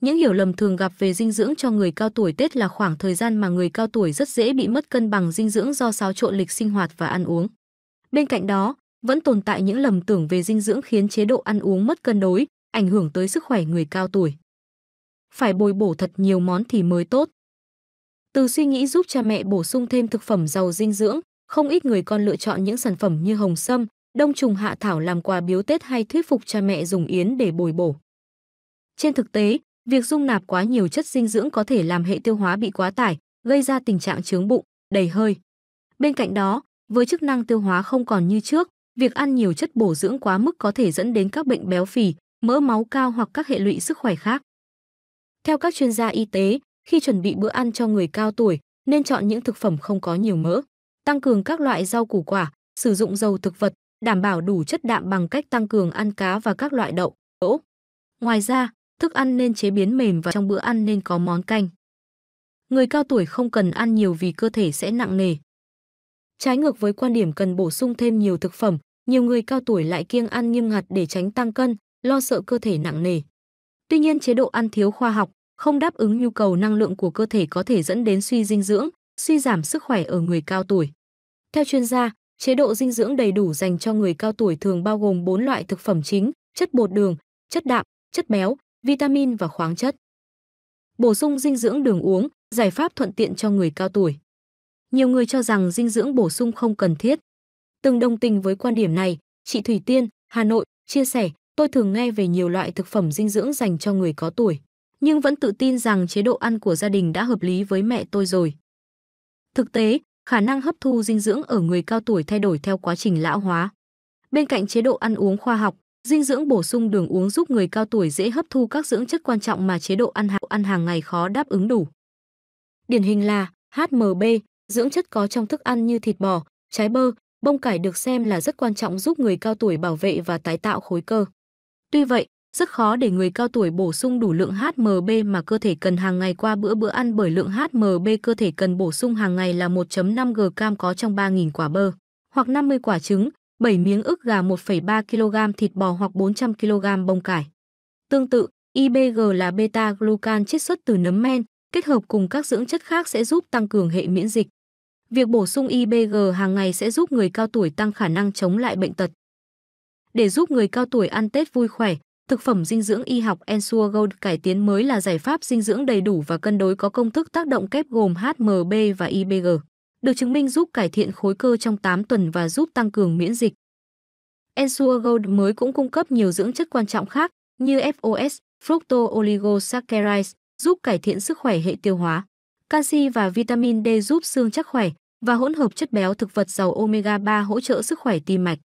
Những hiểu lầm thường gặp về dinh dưỡng cho người cao tuổi Tết là khoảng thời gian mà người cao tuổi rất dễ bị mất cân bằng dinh dưỡng do xáo trộn lịch sinh hoạt và ăn uống. Bên cạnh đó, vẫn tồn tại những lầm tưởng về dinh dưỡng khiến chế độ ăn uống mất cân đối, ảnh hưởng tới sức khỏe người cao tuổi. Phải bồi bổ thật nhiều món thì mới tốt. Từ suy nghĩ giúp cha mẹ bổ sung thêm thực phẩm giàu dinh dưỡng, không ít người con lựa chọn những sản phẩm như hồng sâm, đông trùng hạ thảo làm quà biếu Tết hay thuyết phục cha mẹ dùng yến để bồi bổ. Trên thực tế, Việc dung nạp quá nhiều chất dinh dưỡng có thể làm hệ tiêu hóa bị quá tải, gây ra tình trạng chướng bụng, đầy hơi. Bên cạnh đó, với chức năng tiêu hóa không còn như trước, việc ăn nhiều chất bổ dưỡng quá mức có thể dẫn đến các bệnh béo phì, mỡ máu cao hoặc các hệ lụy sức khỏe khác. Theo các chuyên gia y tế, khi chuẩn bị bữa ăn cho người cao tuổi, nên chọn những thực phẩm không có nhiều mỡ, tăng cường các loại rau củ quả, sử dụng dầu thực vật, đảm bảo đủ chất đạm bằng cách tăng cường ăn cá và các loại đậu, đỗ. Ngoài ra, thức ăn nên chế biến mềm và trong bữa ăn nên có món canh. Người cao tuổi không cần ăn nhiều vì cơ thể sẽ nặng nề. Trái ngược với quan điểm cần bổ sung thêm nhiều thực phẩm, nhiều người cao tuổi lại kiêng ăn nghiêm ngặt để tránh tăng cân, lo sợ cơ thể nặng nề. Tuy nhiên chế độ ăn thiếu khoa học, không đáp ứng nhu cầu năng lượng của cơ thể có thể dẫn đến suy dinh dưỡng, suy giảm sức khỏe ở người cao tuổi. Theo chuyên gia, chế độ dinh dưỡng đầy đủ dành cho người cao tuổi thường bao gồm 4 loại thực phẩm chính, chất bột đường, chất đạm, chất béo, vitamin và khoáng chất. Bổ sung dinh dưỡng đường uống, giải pháp thuận tiện cho người cao tuổi. Nhiều người cho rằng dinh dưỡng bổ sung không cần thiết. Từng đồng tình với quan điểm này, chị Thủy Tiên, Hà Nội, chia sẻ, tôi thường nghe về nhiều loại thực phẩm dinh dưỡng dành cho người có tuổi, nhưng vẫn tự tin rằng chế độ ăn của gia đình đã hợp lý với mẹ tôi rồi. Thực tế, khả năng hấp thu dinh dưỡng ở người cao tuổi thay đổi theo quá trình lão hóa. Bên cạnh chế độ ăn uống khoa học, Dinh dưỡng bổ sung đường uống giúp người cao tuổi dễ hấp thu các dưỡng chất quan trọng mà chế độ ăn hàng, ăn hàng ngày khó đáp ứng đủ. Điển hình là HMB, dưỡng chất có trong thức ăn như thịt bò, trái bơ, bông cải được xem là rất quan trọng giúp người cao tuổi bảo vệ và tái tạo khối cơ. Tuy vậy, rất khó để người cao tuổi bổ sung đủ lượng HMB mà cơ thể cần hàng ngày qua bữa bữa ăn bởi lượng HMB cơ thể cần bổ sung hàng ngày là 1.5 g có trong 3.000 quả bơ hoặc 50 quả trứng, 7 miếng ức gà 1,3 kg thịt bò hoặc 400 kg bông cải. Tương tự, IBG là beta-glucan chiết xuất từ nấm men, kết hợp cùng các dưỡng chất khác sẽ giúp tăng cường hệ miễn dịch. Việc bổ sung IBG hàng ngày sẽ giúp người cao tuổi tăng khả năng chống lại bệnh tật. Để giúp người cao tuổi ăn Tết vui khỏe, thực phẩm dinh dưỡng y học Ensure Gold cải tiến mới là giải pháp dinh dưỡng đầy đủ và cân đối có công thức tác động kép gồm HMB và IBG được chứng minh giúp cải thiện khối cơ trong 8 tuần và giúp tăng cường miễn dịch. Ensure Gold mới cũng cung cấp nhiều dưỡng chất quan trọng khác như FOS, fructooligosaccharides, giúp cải thiện sức khỏe hệ tiêu hóa, canxi và vitamin D giúp xương chắc khỏe và hỗn hợp chất béo thực vật giàu omega 3 hỗ trợ sức khỏe tim mạch.